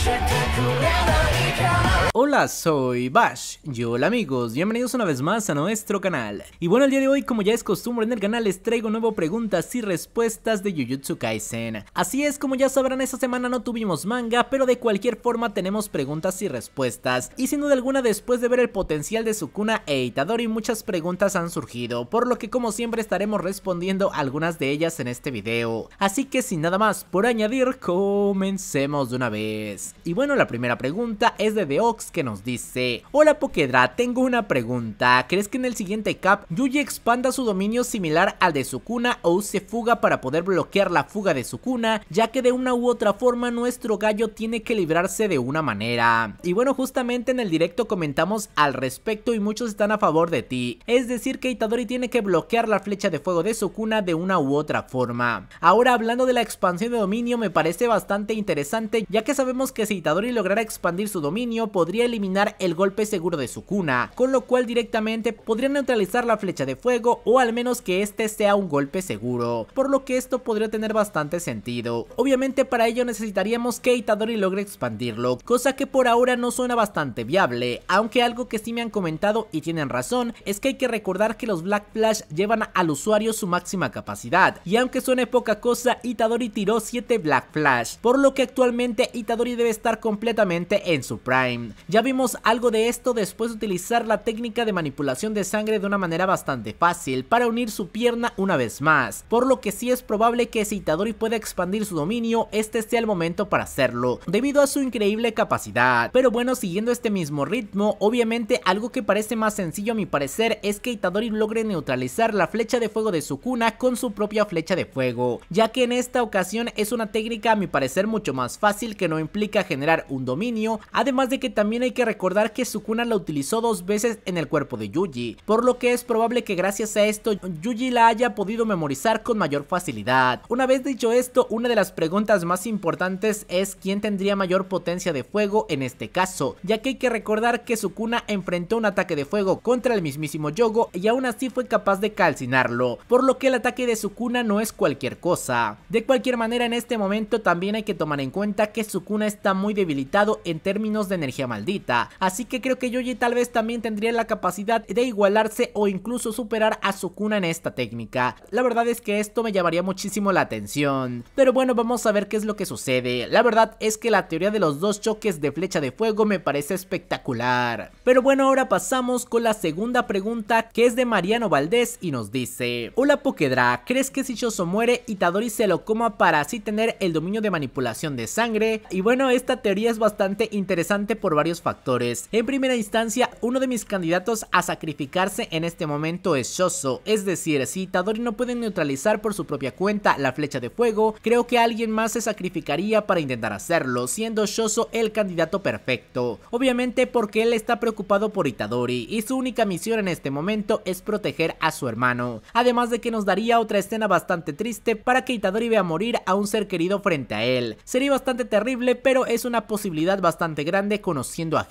spectacular. Hola, soy Bash. Y hola amigos, bienvenidos una vez más a nuestro canal. Y bueno, el día de hoy, como ya es costumbre en el canal, les traigo nuevo preguntas y respuestas de Jujutsu Kaisen. Así es, como ya sabrán, esta semana no tuvimos manga, pero de cualquier forma tenemos preguntas y respuestas. Y sin duda alguna, después de ver el potencial de Sukuna e Itadori, muchas preguntas han surgido, por lo que como siempre estaremos respondiendo algunas de ellas en este video. Así que sin nada más por añadir, comencemos de una vez. Y bueno, la primera pregunta es de The Ox que nos dice Hola Pokedra, tengo una pregunta. ¿Crees que en el siguiente cap Yuji expanda su dominio similar al de Sukuna o use fuga para poder bloquear la fuga de Sukuna? Ya que de una u otra forma nuestro gallo tiene que librarse de una manera. Y bueno, justamente en el directo comentamos al respecto y muchos están a favor de ti. Es decir que Itadori tiene que bloquear la flecha de fuego de Sukuna de una u otra forma. Ahora hablando de la expansión de dominio me parece bastante interesante ya que sabemos que si Itadori lograra expandir su dominio podría eliminar el golpe seguro de su cuna con lo cual directamente podría neutralizar la flecha de fuego o al menos que este sea un golpe seguro, por lo que esto podría tener bastante sentido. Obviamente para ello necesitaríamos que Itadori logre expandirlo, cosa que por ahora no suena bastante viable, aunque algo que sí me han comentado y tienen razón es que hay que recordar que los Black Flash llevan al usuario su máxima capacidad, y aunque suene poca cosa, Itadori tiró 7 Black Flash, por lo que actualmente Itadori debe estar completamente en su prime. Ya vimos algo de esto después de utilizar la técnica de manipulación de sangre de una manera bastante fácil para unir su pierna una vez más, por lo que sí es probable que si Itadori pueda expandir su dominio, este sea el momento para hacerlo, debido a su increíble capacidad. Pero bueno, siguiendo este mismo ritmo, obviamente algo que parece más sencillo a mi parecer es que Itadori logre neutralizar la flecha de fuego de su cuna con su propia flecha de fuego, ya que en esta ocasión es una técnica a mi parecer mucho más fácil que no implica generar un dominio, además de que también también hay que recordar que Sukuna la utilizó dos veces en el cuerpo de Yuji, por lo que es probable que gracias a esto Yuji la haya podido memorizar con mayor facilidad. Una vez dicho esto, una de las preguntas más importantes es quién tendría mayor potencia de fuego en este caso, ya que hay que recordar que Sukuna enfrentó un ataque de fuego contra el mismísimo Yogo y aún así fue capaz de calcinarlo, por lo que el ataque de Sukuna no es cualquier cosa. De cualquier manera en este momento también hay que tomar en cuenta que Sukuna está muy debilitado en términos de energía así que creo que Yoji tal vez también tendría la capacidad de igualarse o incluso superar a Sukuna en esta técnica. La verdad es que esto me llamaría muchísimo la atención, pero bueno vamos a ver qué es lo que sucede. La verdad es que la teoría de los dos choques de flecha de fuego me parece espectacular. Pero bueno ahora pasamos con la segunda pregunta que es de Mariano Valdés y nos dice Hola Pokedra, ¿crees que si Shoso muere Itadori se lo coma para así tener el dominio de manipulación de sangre? Y bueno esta teoría es bastante interesante por varios factores. En primera instancia, uno de mis candidatos a sacrificarse en este momento es Shoso, es decir, si Itadori no puede neutralizar por su propia cuenta la flecha de fuego, creo que alguien más se sacrificaría para intentar hacerlo, siendo Shoso el candidato perfecto. Obviamente porque él está preocupado por Itadori y su única misión en este momento es proteger a su hermano, además de que nos daría otra escena bastante triste para que Itadori vea morir a un ser querido frente a él. Sería bastante terrible, pero es una posibilidad bastante grande conocida a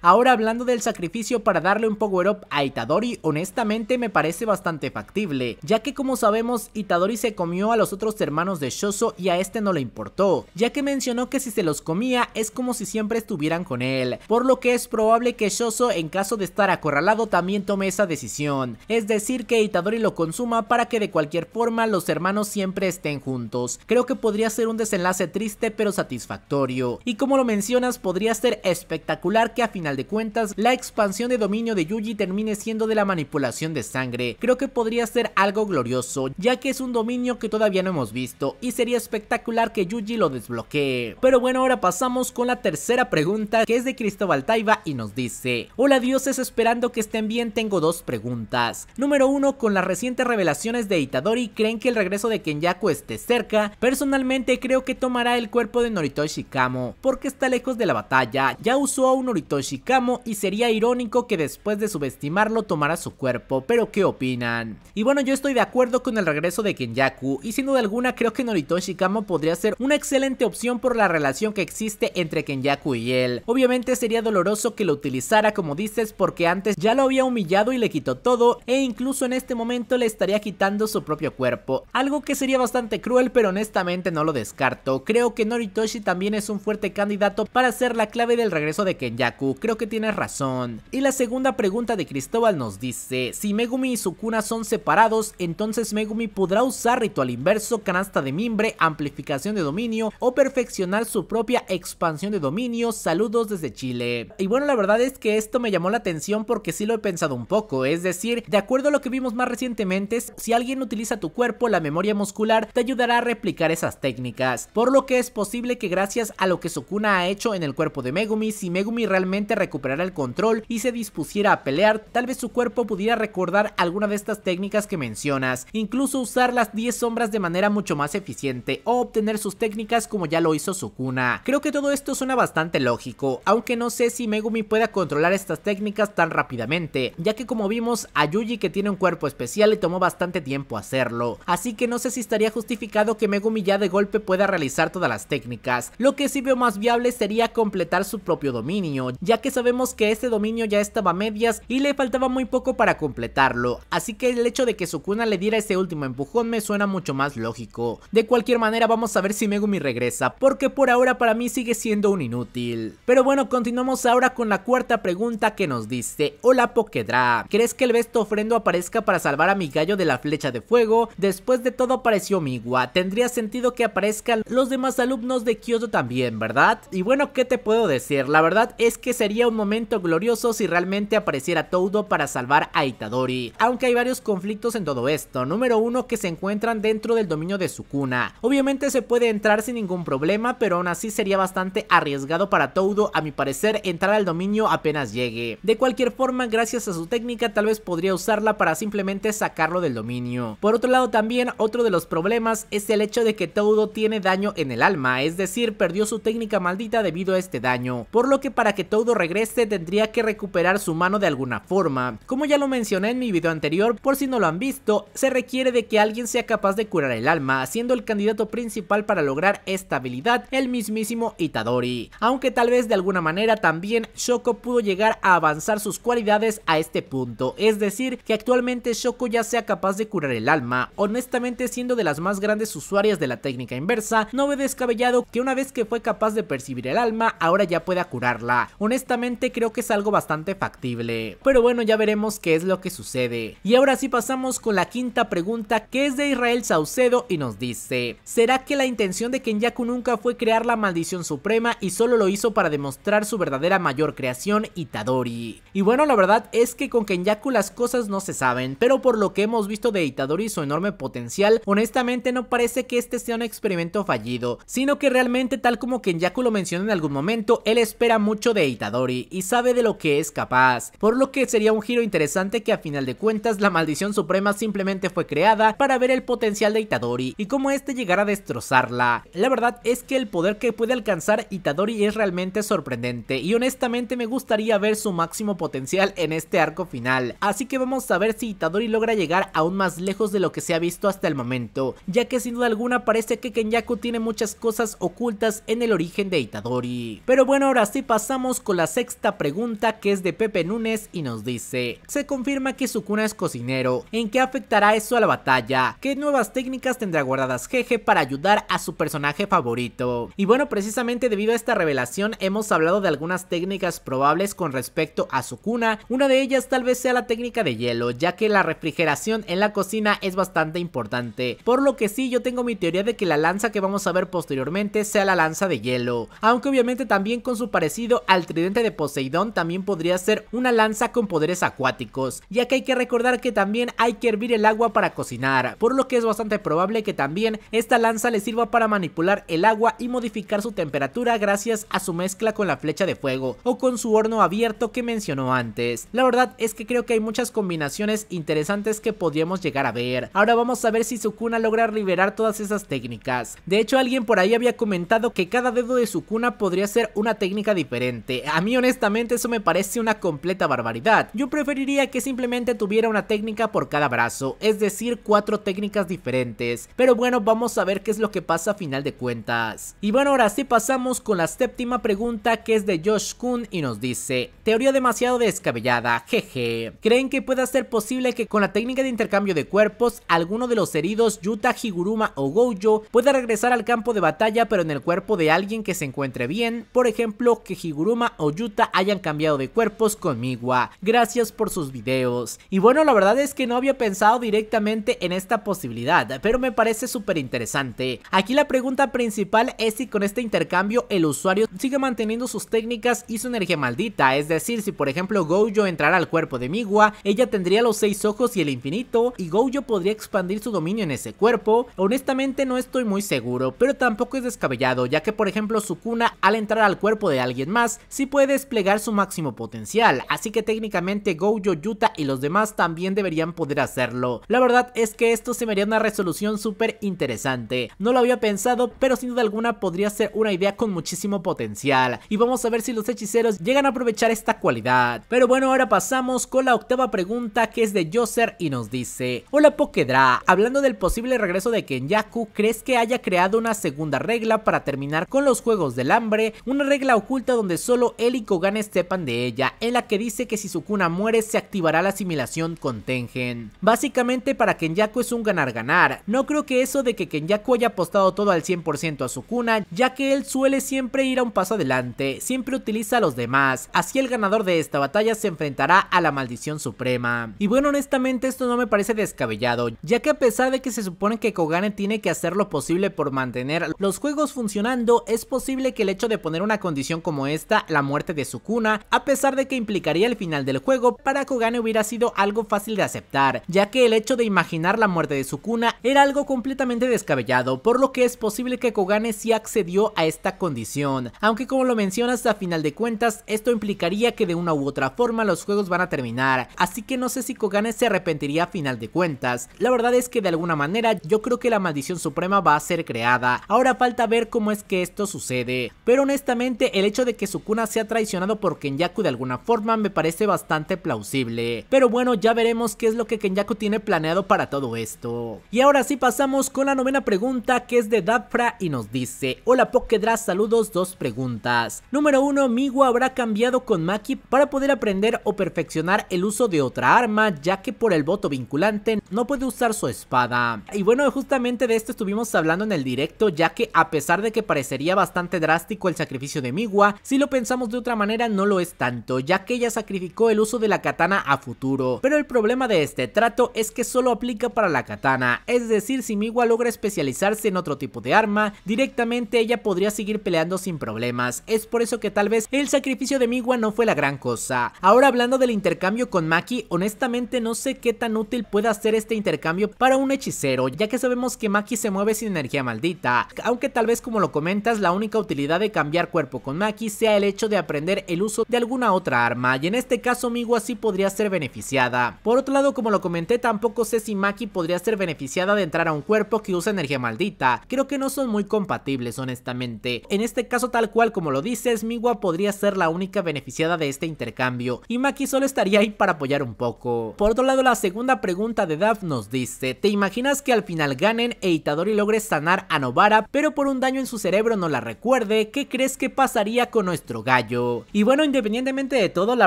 Ahora hablando del sacrificio para darle un power up a Itadori, honestamente me parece bastante factible, ya que como sabemos Itadori se comió a los otros hermanos de Shoso y a este no le importó, ya que mencionó que si se los comía es como si siempre estuvieran con él, por lo que es probable que Shoso en caso de estar acorralado también tome esa decisión, es decir que Itadori lo consuma para que de cualquier forma los hermanos siempre estén juntos. Creo que podría ser un desenlace triste pero satisfactorio, y como lo mencionas podría ser espectacular que a final de cuentas la expansión de dominio de Yuji termine siendo de la manipulación de sangre. Creo que podría ser algo glorioso, ya que es un dominio que todavía no hemos visto y sería espectacular que Yuji lo desbloquee. Pero bueno, ahora pasamos con la tercera pregunta que es de Cristóbal Taiba y nos dice, hola dioses esperando que estén bien tengo dos preguntas. Número uno, con las recientes revelaciones de Itadori creen que el regreso de Kenyaku esté cerca, personalmente creo que tomará el cuerpo de Noritoshi Kamo, porque está lejos de la batalla, ya Usó a un Noritoshi Kamo y sería irónico que después de subestimarlo tomara su cuerpo, pero ¿qué opinan? Y bueno, yo estoy de acuerdo con el regreso de Kenyaku y sin duda alguna creo que Noritoshi Kamo podría ser una excelente opción por la relación que existe entre Kenyaku y él. Obviamente sería doloroso que lo utilizara como dices porque antes ya lo había humillado y le quitó todo e incluso en este momento le estaría quitando su propio cuerpo, algo que sería bastante cruel pero honestamente no lo descarto. Creo que Noritoshi también es un fuerte candidato para ser la clave del regreso eso de Kenyaku, creo que tienes razón. Y la segunda pregunta de Cristóbal nos dice, si Megumi y Sukuna son separados, entonces Megumi podrá usar ritual inverso, canasta de mimbre, amplificación de dominio o perfeccionar su propia expansión de dominio, saludos desde Chile. Y bueno, la verdad es que esto me llamó la atención porque sí lo he pensado un poco, es decir, de acuerdo a lo que vimos más recientemente, si alguien utiliza tu cuerpo, la memoria muscular te ayudará a replicar esas técnicas, por lo que es posible que gracias a lo que Sukuna ha hecho en el cuerpo de Megumi, si Megumi realmente recuperara el control y se dispusiera a pelear, tal vez su cuerpo pudiera recordar alguna de estas técnicas que mencionas, incluso usar las 10 sombras de manera mucho más eficiente o obtener sus técnicas como ya lo hizo Sukuna. Creo que todo esto suena bastante lógico, aunque no sé si Megumi pueda controlar estas técnicas tan rápidamente, ya que como vimos a Yuji que tiene un cuerpo especial le tomó bastante tiempo hacerlo, así que no sé si estaría justificado que Megumi ya de golpe pueda realizar todas las técnicas, lo que sí veo más viable sería completar su dominio, ya que sabemos que este dominio ya estaba a medias y le faltaba muy poco para completarlo, así que el hecho de que Sukuna le diera ese último empujón me suena mucho más lógico. De cualquier manera vamos a ver si Megumi regresa, porque por ahora para mí sigue siendo un inútil. Pero bueno, continuamos ahora con la cuarta pregunta que nos dice, hola Pokedra, ¿crees que el besto ofrendo aparezca para salvar a mi gallo de la flecha de fuego? Después de todo apareció Miwa, tendría sentido que aparezcan los demás alumnos de Kyoto también, ¿verdad? Y bueno, ¿qué te puedo decir? La verdad es que sería un momento glorioso si realmente apareciera Todo para salvar a Itadori. Aunque hay varios conflictos en todo esto. Número uno, que se encuentran dentro del dominio de Sukuna. Obviamente se puede entrar sin ningún problema, pero aún así sería bastante arriesgado para Todo a mi parecer, entrar al dominio apenas llegue. De cualquier forma, gracias a su técnica, tal vez podría usarla para simplemente sacarlo del dominio. Por otro lado, también otro de los problemas es el hecho de que Todo tiene daño en el alma, es decir, perdió su técnica maldita debido a este daño por lo que para que todo regrese tendría que recuperar su mano de alguna forma. Como ya lo mencioné en mi video anterior, por si no lo han visto, se requiere de que alguien sea capaz de curar el alma, siendo el candidato principal para lograr esta habilidad el mismísimo Itadori. Aunque tal vez de alguna manera también Shoko pudo llegar a avanzar sus cualidades a este punto, es decir, que actualmente Shoko ya sea capaz de curar el alma, honestamente siendo de las más grandes usuarias de la técnica inversa, no ve descabellado que una vez que fue capaz de percibir el alma, ahora ya pueda curarla. Honestamente creo que es algo bastante factible. Pero bueno, ya veremos qué es lo que sucede. Y ahora sí pasamos con la quinta pregunta que es de Israel Saucedo y nos dice, ¿será que la intención de Kenyaku nunca fue crear la maldición suprema y solo lo hizo para demostrar su verdadera mayor creación, Itadori? Y bueno, la verdad es que con Kenyaku las cosas no se saben, pero por lo que hemos visto de Itadori y su enorme potencial, honestamente no parece que este sea un experimento fallido, sino que realmente tal como Kenyaku lo mencionó en algún momento, él es espera mucho de Itadori y sabe de lo que es capaz, por lo que sería un giro interesante que a final de cuentas la maldición suprema simplemente fue creada para ver el potencial de Itadori y cómo este llegará a destrozarla. La verdad es que el poder que puede alcanzar Itadori es realmente sorprendente y honestamente me gustaría ver su máximo potencial en este arco final, así que vamos a ver si Itadori logra llegar aún más lejos de lo que se ha visto hasta el momento, ya que sin duda alguna parece que Kenyaku tiene muchas cosas ocultas en el origen de Itadori. Pero bueno, ahora y pasamos con la sexta pregunta que es de Pepe Núñez y nos dice, se confirma que Sukuna es cocinero, ¿en qué afectará eso a la batalla? ¿Qué nuevas técnicas tendrá guardadas Jeje para ayudar a su personaje favorito? Y bueno, precisamente debido a esta revelación hemos hablado de algunas técnicas probables con respecto a Sukuna, una de ellas tal vez sea la técnica de hielo, ya que la refrigeración en la cocina es bastante importante, por lo que sí yo tengo mi teoría de que la lanza que vamos a ver posteriormente sea la lanza de hielo, aunque obviamente también con su parecido al tridente de Poseidón también podría ser una lanza con poderes acuáticos, ya que hay que recordar que también hay que hervir el agua para cocinar, por lo que es bastante probable que también esta lanza le sirva para manipular el agua y modificar su temperatura gracias a su mezcla con la flecha de fuego o con su horno abierto que mencionó antes. La verdad es que creo que hay muchas combinaciones interesantes que podríamos llegar a ver. Ahora vamos a ver si Sukuna logra liberar todas esas técnicas. De hecho alguien por ahí había comentado que cada dedo de Sukuna podría ser una técnica diferente. A mí honestamente eso me parece una completa barbaridad. Yo preferiría que simplemente tuviera una técnica por cada brazo, es decir, cuatro técnicas diferentes. Pero bueno, vamos a ver qué es lo que pasa a final de cuentas. Y bueno, ahora sí pasamos con la séptima pregunta que es de Josh Kun y nos dice, teoría demasiado descabellada, jeje. ¿Creen que pueda ser posible que con la técnica de intercambio de cuerpos, alguno de los heridos, Yuta, Higuruma o Gojo, pueda regresar al campo de batalla pero en el cuerpo de alguien que se encuentre bien? Por ejemplo, que Higuruma o Yuta hayan cambiado de cuerpos con Miwa. Ah, gracias por sus videos. Y bueno, la verdad es que no había pensado directamente en esta posibilidad, pero me parece súper interesante. Aquí la pregunta principal es si con este intercambio el usuario sigue manteniendo sus técnicas y su energía maldita, es decir, si por ejemplo Gojo entrara al cuerpo de Miwa, ella tendría los seis ojos y el infinito, y Gojo podría expandir su dominio en ese cuerpo. Honestamente no estoy muy seguro, pero tampoco es descabellado, ya que por ejemplo Sukuna al entrar al cuerpo de alguien más, si puede desplegar su máximo potencial, así que técnicamente Gojo, Yuta y los demás también deberían poder hacerlo. La verdad es que esto se vería una resolución súper interesante, no lo había pensado, pero sin duda alguna podría ser una idea con muchísimo potencial, y vamos a ver si los hechiceros llegan a aprovechar esta cualidad. Pero bueno, ahora pasamos con la octava pregunta que es de Yoser y nos dice, hola Pokedra, hablando del posible regreso de Kenyaku, ¿crees que haya creado una segunda regla para terminar con los juegos del hambre? Una regla oculta donde solo él y Kogane sepan de ella, en la que dice que si Sukuna muere se activará la asimilación con Tengen. Básicamente para Kenyaku es un ganar-ganar, no creo que eso de que Kenyaku haya apostado todo al 100% a Sukuna, ya que él suele siempre ir a un paso adelante, siempre utiliza a los demás, así el ganador de esta batalla se enfrentará a la maldición suprema. Y bueno honestamente esto no me parece descabellado, ya que a pesar de que se supone que Kogane tiene que hacer lo posible por mantener los juegos funcionando, es posible que el hecho de poner una condición como esta, la muerte de Sukuna, a pesar de que implicaría el final del juego, para Kogane hubiera sido algo fácil de aceptar, ya que el hecho de imaginar la muerte de Sukuna era algo completamente descabellado, por lo que es posible que Kogane sí accedió a esta condición, aunque como lo mencionas a final de cuentas, esto implicaría que de una u otra forma los juegos van a terminar, así que no sé si Kogane se arrepentiría a final de cuentas, la verdad es que de alguna manera yo creo que la maldición suprema va a ser creada, ahora falta ver cómo es que esto sucede, pero honestamente el hecho hecho de que Sukuna sea traicionado por Kenyaku de alguna forma me parece bastante plausible. Pero bueno, ya veremos qué es lo que Kenyaku tiene planeado para todo esto. Y ahora sí pasamos con la novena pregunta que es de Daphra y nos dice, hola Pokedra, saludos, dos preguntas. Número uno Miwa habrá cambiado con Maki para poder aprender o perfeccionar el uso de otra arma, ya que por el voto vinculante no puede usar su espada. Y bueno, justamente de esto estuvimos hablando en el directo, ya que a pesar de que parecería bastante drástico el sacrificio de Miwa, si lo pensamos de otra manera no lo es tanto, ya que ella sacrificó el uso de la katana a futuro, pero el problema de este trato es que solo aplica para la katana, es decir si Miwa logra especializarse en otro tipo de arma, directamente ella podría seguir peleando sin problemas, es por eso que tal vez el sacrificio de Miwa no fue la gran cosa. Ahora hablando del intercambio con Maki, honestamente no sé qué tan útil pueda ser este intercambio para un hechicero, ya que sabemos que Maki se mueve sin energía maldita, aunque tal vez como lo comentas la única utilidad de cambiar cuerpo con Maki sea el hecho de aprender el uso de alguna otra arma y en este caso Miwa sí podría ser beneficiada. Por otro lado, como lo comenté, tampoco sé si Maki podría ser beneficiada de entrar a un cuerpo que usa energía maldita. Creo que no son muy compatibles, honestamente. En este caso, tal cual como lo dices, Miwa podría ser la única beneficiada de este intercambio y Maki solo estaría ahí para apoyar un poco. Por otro lado, la segunda pregunta de Daph nos dice, ¿te imaginas que al final ganen e Itadori logre sanar a Novara, pero por un daño en su cerebro no la recuerde? ¿Qué crees que pasaría con nuestro gallo. Y bueno, independientemente de todo, la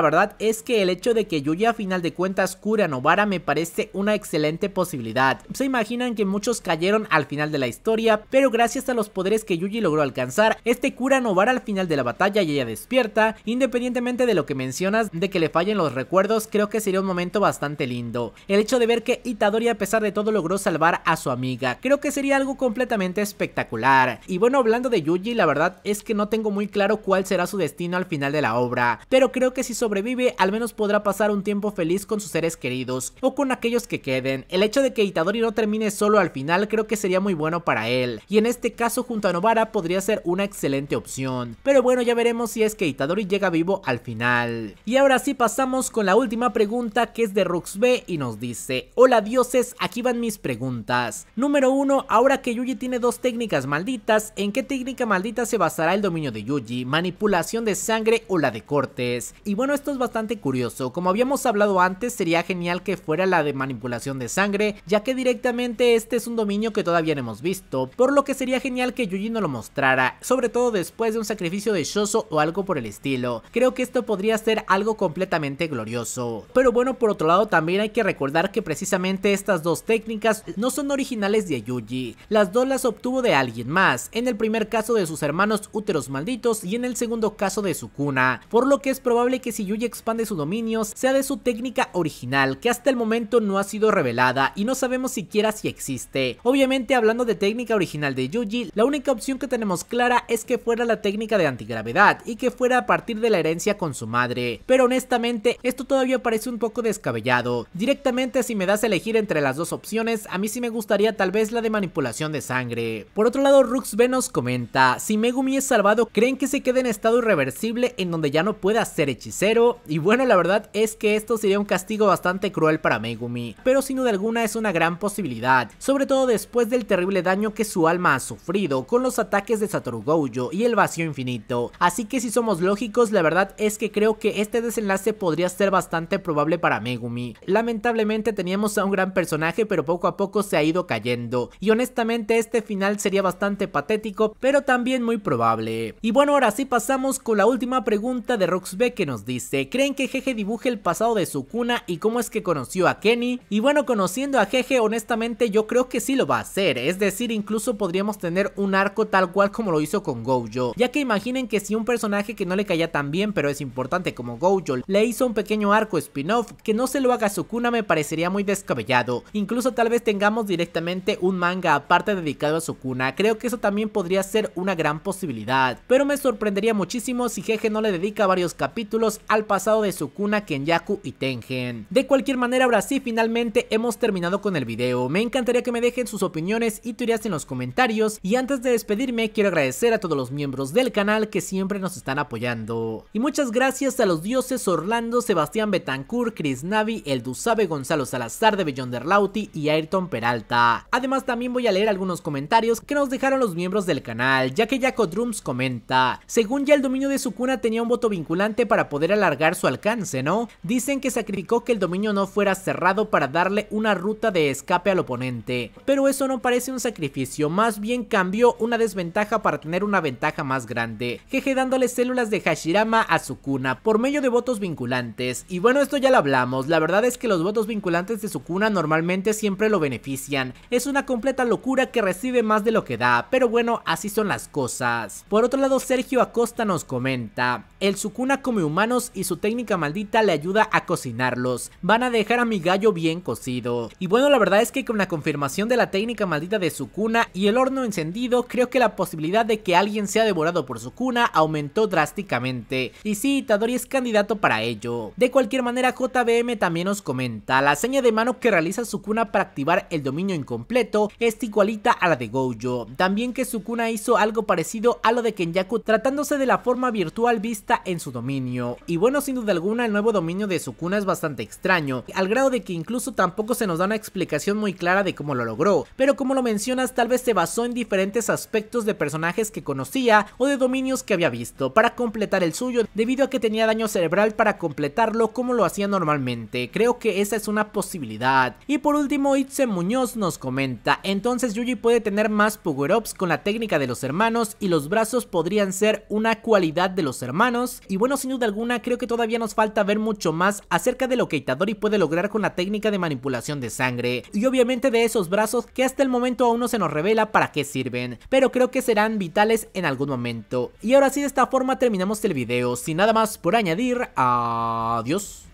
verdad es que el hecho de que Yuji a final de cuentas cura a Novara me parece una excelente posibilidad. Se imaginan que muchos cayeron al final de la historia, pero gracias a los poderes que Yuji logró alcanzar, este cura Novara al final de la batalla y ella despierta. Independientemente de lo que mencionas, de que le fallen los recuerdos, creo que sería un momento bastante lindo. El hecho de ver que Itadori a pesar de todo logró salvar a su amiga, creo que sería algo completamente espectacular. Y bueno, hablando de Yuji, la verdad es que no tengo muy claro cuál será su destino al final de la obra, pero creo que si sobrevive al menos podrá pasar un tiempo feliz con sus seres queridos o con aquellos que queden. El hecho de que Itadori no termine solo al final creo que sería muy bueno para él, y en este caso junto a Novara podría ser una excelente opción, pero bueno ya veremos si es que Itadori llega vivo al final. Y ahora sí pasamos con la última pregunta que es de B y nos dice, hola dioses, aquí van mis preguntas. Número 1, ahora que Yuji tiene dos técnicas malditas, ¿en qué técnica maldita se basará el dominio de Yuji? manipulación de sangre o la de cortes. Y bueno, esto es bastante curioso, como habíamos hablado antes sería genial que fuera la de manipulación de sangre, ya que directamente este es un dominio que todavía no hemos visto, por lo que sería genial que Yuji no lo mostrara, sobre todo después de un sacrificio de Shoso o algo por el estilo. Creo que esto podría ser algo completamente glorioso. Pero bueno, por otro lado también hay que recordar que precisamente estas dos técnicas no son originales de Yuji, las dos las obtuvo de alguien más, en el primer caso de sus hermanos úteros malditos y en el segundo caso de su cuna, por lo que es probable que si Yuji expande sus dominios sea de su técnica original, que hasta el momento no ha sido revelada y no sabemos siquiera si existe. Obviamente hablando de técnica original de Yuji, la única opción que tenemos clara es que fuera la técnica de antigravedad y que fuera a partir de la herencia con su madre, pero honestamente esto todavía parece un poco descabellado. Directamente si me das a elegir entre las dos opciones, a mí sí me gustaría tal vez la de manipulación de sangre. Por otro lado, Rux Venos nos comenta, si Megumi es salvado, ¿creen que se quede en estado irreversible en donde ya no pueda ser hechicero y bueno la verdad es que esto sería un castigo bastante cruel para Megumi, pero sin duda alguna es una gran posibilidad, sobre todo después del terrible daño que su alma ha sufrido con los ataques de Satoru Gojo y el vacío infinito, así que si somos lógicos la verdad es que creo que este desenlace podría ser bastante probable para Megumi, lamentablemente teníamos a un gran personaje pero poco a poco se ha ido cayendo y honestamente este final sería bastante patético pero también muy probable. Y bueno ahora así pasamos con la última pregunta de Roxbe que nos dice, ¿creen que Jeje dibuje el pasado de su cuna y cómo es que conoció a Kenny? Y bueno, conociendo a Jeje, honestamente yo creo que sí lo va a hacer, es decir, incluso podríamos tener un arco tal cual como lo hizo con Gojo, ya que imaginen que si un personaje que no le caía tan bien pero es importante como Gojo le hizo un pequeño arco spin-off que no se lo haga a su cuna me parecería muy descabellado, incluso tal vez tengamos directamente un manga aparte dedicado a su cuna, creo que eso también podría ser una gran posibilidad, pero me sorprende sorprendería muchísimo si Jeje no le dedica varios capítulos al pasado de Sukuna, Kenyaku y Tengen. De cualquier manera, ahora sí, finalmente hemos terminado con el video. Me encantaría que me dejen sus opiniones y teorías en los comentarios. Y antes de despedirme, quiero agradecer a todos los miembros del canal que siempre nos están apoyando. Y muchas gracias a los dioses Orlando, Sebastián Betancourt, Chris Navi, El Dusabe, Gonzalo Salazar de Lauti y Ayrton Peralta. Además, también voy a leer algunos comentarios que nos dejaron los miembros del canal, ya que Jaco Drums comenta... Según ya el dominio de Sukuna tenía un voto vinculante para poder alargar su alcance, ¿no? Dicen que sacrificó que el dominio no fuera cerrado para darle una ruta de escape al oponente. Pero eso no parece un sacrificio, más bien cambió una desventaja para tener una ventaja más grande. Jeje dándole células de Hashirama a Sukuna por medio de votos vinculantes. Y bueno, esto ya lo hablamos, la verdad es que los votos vinculantes de Sukuna normalmente siempre lo benefician. Es una completa locura que recibe más de lo que da, pero bueno, así son las cosas. Por otro lado, Sergio Costa nos comenta, el Sukuna come humanos y su técnica maldita le ayuda a cocinarlos, van a dejar a mi gallo bien cocido. Y bueno la verdad es que con la confirmación de la técnica maldita de Sukuna y el horno encendido, creo que la posibilidad de que alguien sea devorado por Sukuna aumentó drásticamente. Y sí, Itadori es candidato para ello. De cualquier manera JBM también nos comenta, la seña de mano que realiza Sukuna para activar el dominio incompleto es igualita a la de Gojo. También que Sukuna hizo algo parecido a lo de Kenyaku tratando de la forma virtual vista en su dominio. Y bueno, sin duda alguna, el nuevo dominio de Sukuna es bastante extraño, al grado de que incluso tampoco se nos da una explicación muy clara de cómo lo logró, pero como lo mencionas, tal vez se basó en diferentes aspectos de personajes que conocía o de dominios que había visto, para completar el suyo, debido a que tenía daño cerebral para completarlo como lo hacía normalmente. Creo que esa es una posibilidad. Y por último, Itze Muñoz nos comenta, entonces Yuji puede tener más power-ups con la técnica de los hermanos y los brazos podrían ser una cualidad de los hermanos. Y bueno, sin duda alguna, creo que todavía nos falta ver mucho más acerca de lo que Itadori puede lograr con la técnica de manipulación de sangre. Y obviamente de esos brazos que hasta el momento aún no se nos revela para qué sirven. Pero creo que serán vitales en algún momento. Y ahora sí, de esta forma terminamos el video. Sin nada más por añadir, adiós.